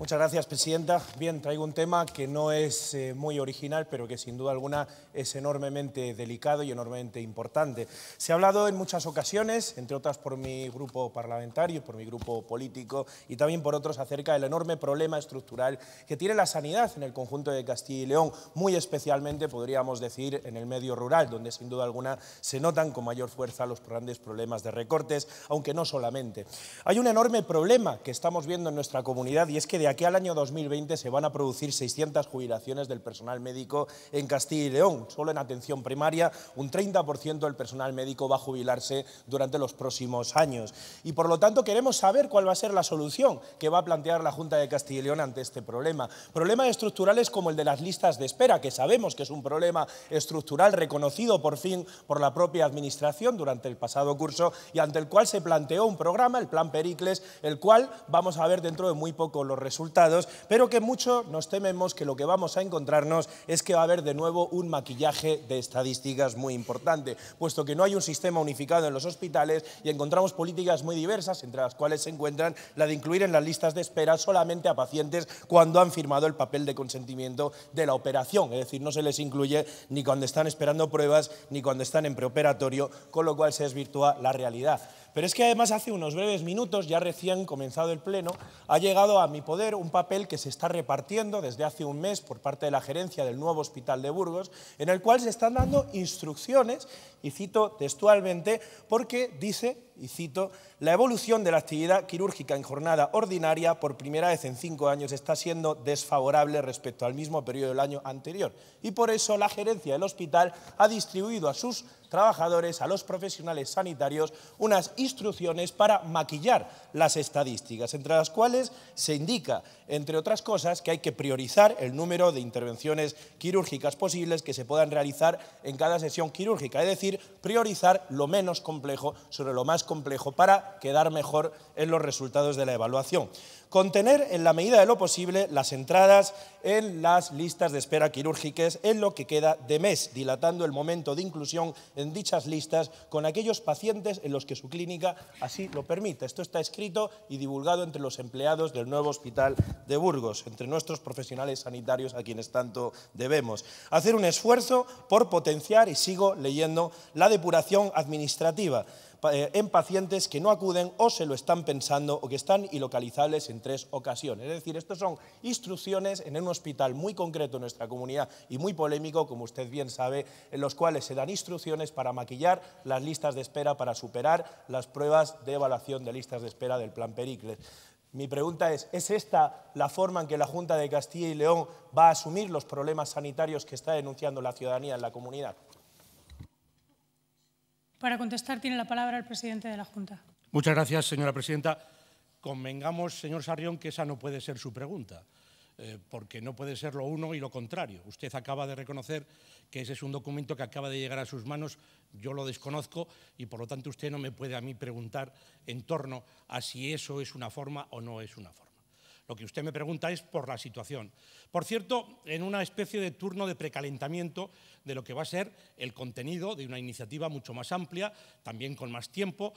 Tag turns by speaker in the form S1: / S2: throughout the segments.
S1: Muchas gracias, Presidenta. Bien, traigo un tema que no es eh, muy original, pero que sin duda alguna es enormemente delicado y enormemente importante. Se ha hablado en muchas ocasiones, entre otras por mi grupo parlamentario, por mi grupo político y también por otros, acerca del enorme problema estructural que tiene la sanidad en el conjunto de Castilla y León, muy especialmente, podríamos decir, en el medio rural, donde sin duda alguna se notan con mayor fuerza los grandes problemas de recortes, aunque no solamente. Hay un enorme problema que estamos viendo en nuestra comunidad y es que de que aquí al año 2020 se van a producir 600 jubilaciones del personal médico en Castilla y León. Solo en atención primaria, un 30% del personal médico va a jubilarse durante los próximos años. Y por lo tanto queremos saber cuál va a ser la solución que va a plantear la Junta de Castilla y León ante este problema. Problemas estructurales como el de las listas de espera, que sabemos que es un problema estructural reconocido por fin por la propia Administración durante el pasado curso y ante el cual se planteó un programa, el Plan Pericles, el cual vamos a ver dentro de muy poco los resultados resultados, pero que mucho nos tememos que lo que vamos a encontrarnos es que va a haber de nuevo un maquillaje de estadísticas muy importante, puesto que no hay un sistema unificado en los hospitales y encontramos políticas muy diversas, entre las cuales se encuentran la de incluir en las listas de espera solamente a pacientes cuando han firmado el papel de consentimiento de la operación, es decir, no se les incluye ni cuando están esperando pruebas ni cuando están en preoperatorio, con lo cual se desvirtúa la realidad. Pero es que además hace unos breves minutos, ya recién comenzado el Pleno, ha llegado a mi poder un papel que se está repartiendo desde hace un mes por parte de la gerencia del nuevo Hospital de Burgos, en el cual se están dando instrucciones, y cito textualmente, porque dice y cito, la evolución de la actividad quirúrgica en jornada ordinaria por primera vez en cinco años está siendo desfavorable respecto al mismo periodo del año anterior. Y por eso la gerencia del hospital ha distribuido a sus trabajadores, a los profesionales sanitarios, unas instrucciones para maquillar las estadísticas, entre las cuales se indica, entre otras cosas, que hay que priorizar el número de intervenciones quirúrgicas posibles que se puedan realizar en cada sesión quirúrgica, es decir, priorizar lo menos complejo sobre lo más complejo para quedar mejor en los resultados de la evaluación. Contener en la medida de lo posible las entradas en las listas de espera quirúrgicas en lo que queda de mes, dilatando el momento de inclusión en dichas listas con aquellos pacientes en los que su clínica así lo permita. Esto está escrito y divulgado entre los empleados del nuevo hospital de Burgos, entre nuestros profesionales sanitarios a quienes tanto debemos. Hacer un esfuerzo por potenciar, y sigo leyendo, la depuración administrativa eh, en pacientes que no acuden o se lo están pensando o que están ilocalizables en tres ocasiones. Es decir, estas son instrucciones en un hospital muy concreto en nuestra comunidad y muy polémico, como usted bien sabe, en los cuales se dan instrucciones para maquillar las listas de espera, para superar las pruebas de evaluación de listas de espera del Plan Pericles. Mi pregunta es, ¿es esta la forma en que la Junta de Castilla y León va a asumir los problemas sanitarios que está denunciando la
S2: ciudadanía en la comunidad?
S1: Para contestar tiene la palabra el presidente de la Junta.
S2: Muchas gracias, señora presidenta. Convengamos, señor Sarrión, que esa no puede ser su pregunta, eh, porque no puede ser lo uno y lo contrario. Usted acaba de reconocer que ese es un documento que acaba de llegar a sus manos, yo lo desconozco y por lo tanto usted no me puede a mí preguntar en torno a si eso es una forma o no es una forma. Lo que usted me pregunta es por la situación. Por cierto, en una especie de turno de precalentamiento de lo que va a ser el contenido de una iniciativa mucho más amplia, también con más tiempo,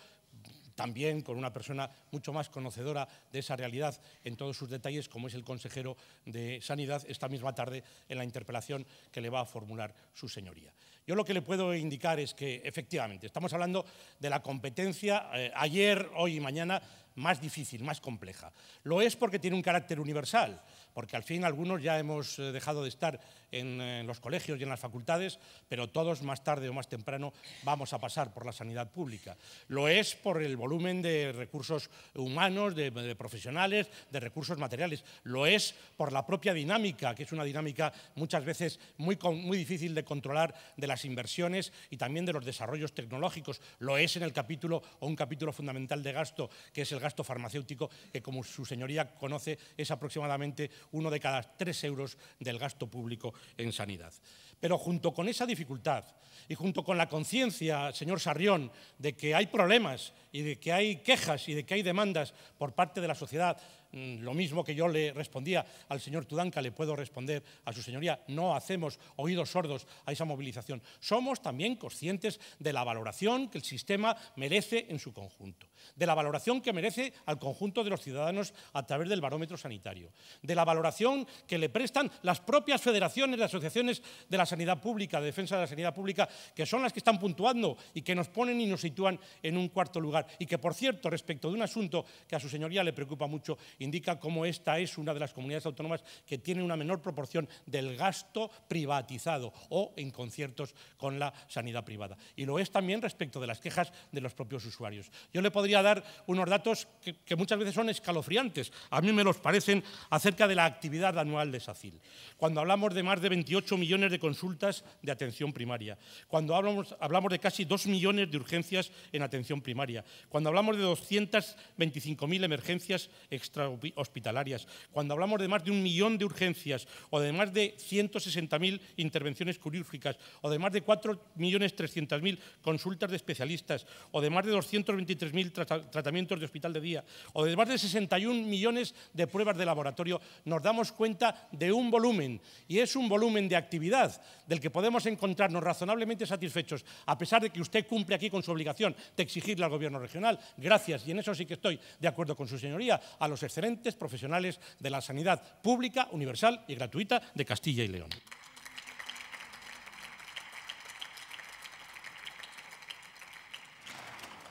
S2: también con una persona mucho más conocedora de esa realidad en todos sus detalles, como es el consejero de Sanidad, esta misma tarde en la interpelación que le va a formular su señoría. Yo lo que le puedo indicar es que, efectivamente, estamos hablando de la competencia eh, ayer, hoy y mañana más difícil, más compleja. Lo es porque tiene un carácter universal, porque al fin algunos ya hemos eh, dejado de estar en, los colegios y en las facultades, pero todos más tarde o más temprano vamos a pasar por la sanidad pública. Lo es por el volumen de recursos humanos, de, profesionales, de recursos materiales. Lo es por la propia dinámica, que es una dinámica muchas veces muy, muy difícil de controlar las inversiones y también de los desarrollos tecnológicos. Lo es en el capítulo o un capítulo fundamental de gasto, que es el gasto farmacéutico, que como su señoría conoce es aproximadamente uno de cada tres euros del gasto público en sanidad. Pero junto con esa dificultad y junto con la conciencia, señor Sarrión, de que hay problemas y de que hay quejas y de que hay demandas por parte de la sociedad Mm, lo mismo que yo le respondía al señor Tudanca, le puedo responder a su señoría, no hacemos oídos sordos a esa movilización. Somos también conscientes de la valoración que el sistema merece en su conjunto de la valoración que merece al conjunto de los ciudadanos a través del barómetro sanitario, de la valoración que le prestan las propias federaciones, las asociaciones de la sanidad pública, de defensa de la sanidad pública, que son las que están puntuando y que nos ponen y nos sitúan en un cuarto lugar. Y que, por cierto, respecto de un asunto que a su señoría le preocupa mucho, indica cómo esta es una de las comunidades autónomas que tiene una menor proporción del gasto privatizado o en conciertos con la sanidad privada. Y lo es también respecto de las quejas de los propios usuarios. Yo le podría a dar unos datos que, muchas veces son escalofriantes, a mí me los parecen, acerca de la actividad anual de SACIL. Cuando hablamos de más de 28 millones de consultas de atención primaria, cuando hablamos, hablamos de casi 2 millones de urgencias en atención primaria, cuando hablamos de 225.000 emergencias extrahospitalarias, cuando hablamos de más de un millón de urgencias o de más de 160.000 intervenciones quirúrgicas o de más de 4.300.000 consultas de especialistas o de más de 223.000 tratamientos de hospital de día o de más de 61 millones de pruebas de laboratorio, nos damos cuenta de un volumen y es un volumen de actividad del que podemos encontrarnos razonablemente satisfechos, a pesar de que usted cumple aquí con su obligación de exigirle al Gobierno regional, gracias, y en eso sí que estoy de acuerdo con su señoría, a los excelentes profesionales de la sanidad pública, universal y gratuita de Castilla y León.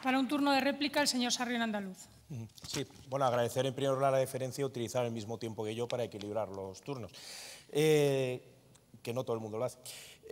S1: Para un turno de réplica, el señor Sarrión Andaluz. Mm, sí, bueno, agradecer en primer lugar la deferencia y utilizar el mismo tiempo que yo para equilibrar los turnos, eh, que no todo el mundo lo hace.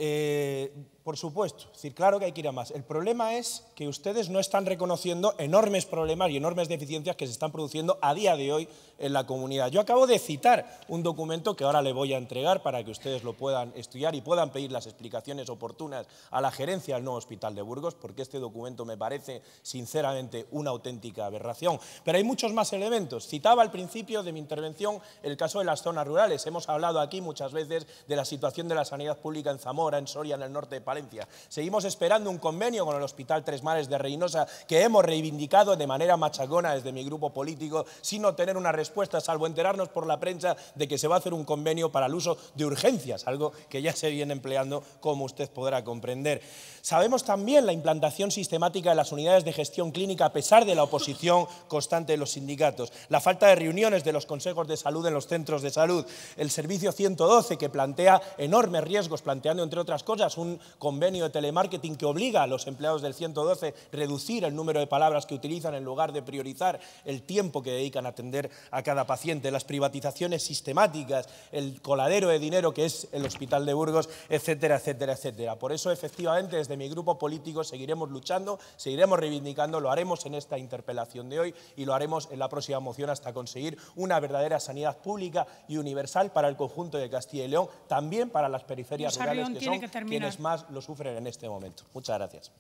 S1: Eh, por supuesto, decir, claro que hay que ir a más. El problema es que ustedes no están reconociendo enormes problemas y enormes deficiencias que se están produciendo a día de hoy en la comunidad. Yo acabo de citar un documento que ahora le voy a entregar para que ustedes lo puedan estudiar y puedan pedir las explicaciones oportunas a la gerencia del nuevo Hospital de Burgos, porque este documento me parece sinceramente una auténtica aberración. Pero hay muchos más elementos. Citaba al principio de mi intervención el caso de las zonas rurales. Hemos hablado aquí muchas veces de la situación de la sanidad pública en Zamora en Soria, en el norte de Palencia. Seguimos esperando un convenio con el Hospital Tres Mares de Reynosa que hemos reivindicado de manera machacona desde mi grupo político sin obtener una respuesta, salvo enterarnos por la prensa de que se va a hacer un convenio para el uso de urgencias, algo que ya se viene empleando como usted podrá comprender. Sabemos también la implantación sistemática de las unidades de gestión clínica a pesar de la oposición constante de los sindicatos, la falta de reuniones de los consejos de salud en los centros de salud, el servicio 112 que plantea enormes riesgos, planteando entre otras cosas, un convenio de telemarketing que obliga a los empleados del 112 a reducir el número de palabras que utilizan en lugar de priorizar el tiempo que dedican a atender a cada paciente, las privatizaciones sistemáticas, el coladero de dinero que es el Hospital de Burgos, etcétera, etcétera, etcétera. Por eso, efectivamente, desde mi grupo político seguiremos luchando, seguiremos reivindicando, lo haremos en esta interpelación de hoy y lo haremos en la próxima moción hasta conseguir una verdadera sanidad pública y universal para el conjunto de Castilla y León, también para las periferias rurales que que quienes
S2: más lo sufren en este momento. Muchas gracias.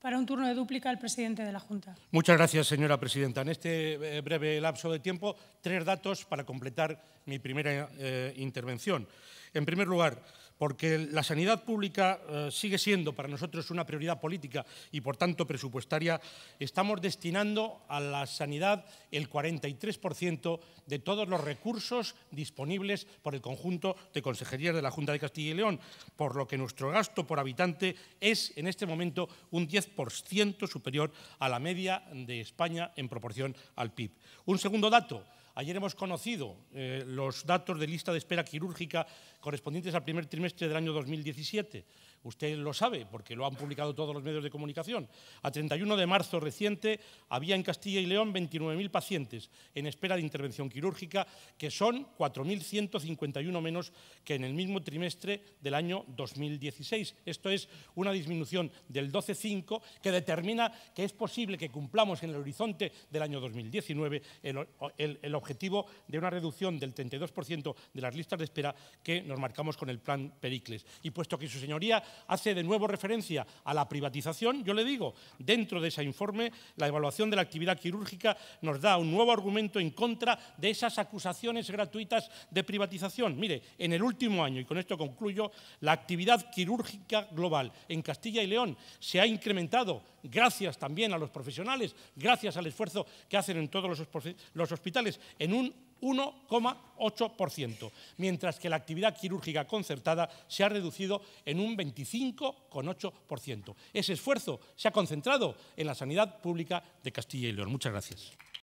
S1: Para un turno de dúplica, el presidente de la Junta.
S2: Muchas gracias, señora presidenta. En este eh, breve lapso de tiempo, tres datos para completar mi primera eh, intervención. En primer lugar, porque la sanidad pública eh, sigue siendo para nosotros una prioridad política y por tanto presupuestaria, estamos destinando a la sanidad el 43% de todos los recursos disponibles por el conjunto de consejerías de la Junta de Castilla y León, por lo que nuestro gasto por habitante es en este momento un 10% superior a la media de España en proporción al PIB. Un segundo dato, Ayer hemos conocido eh, los datos de lista de espera quirúrgica correspondientes al primer trimestre del año 2017. Usted lo sabe porque lo han publicado todos los medios de comunicación. A 31 de marzo reciente había en Castilla y León 29.000 pacientes en espera de intervención quirúrgica, que son 4.151 menos que en el mismo trimestre del año 2016. Esto es una disminución del 12,5 que determina que es posible que cumplamos en el horizonte del año 2019 el, objetivo de una reducción del 32% de las listas de espera que nos marcamos con el plan Pericles. Y puesto que su señoría hace de nuevo referencia a la privatización, yo le digo, dentro de ese informe, la evaluación de la actividad quirúrgica nos da un nuevo argumento en contra de esas acusaciones gratuitas de privatización. Mire, en el último año, y con esto concluyo, la actividad quirúrgica global en Castilla y León se ha incrementado gracias también a los profesionales, gracias al esfuerzo que hacen en todos los, hospitales, en un 1,8%, mientras que la actividad quirúrgica concertada se ha reducido en un 25,8%. Ese esfuerzo se ha concentrado en la sanidad pública de Castilla y León. Muchas gracias.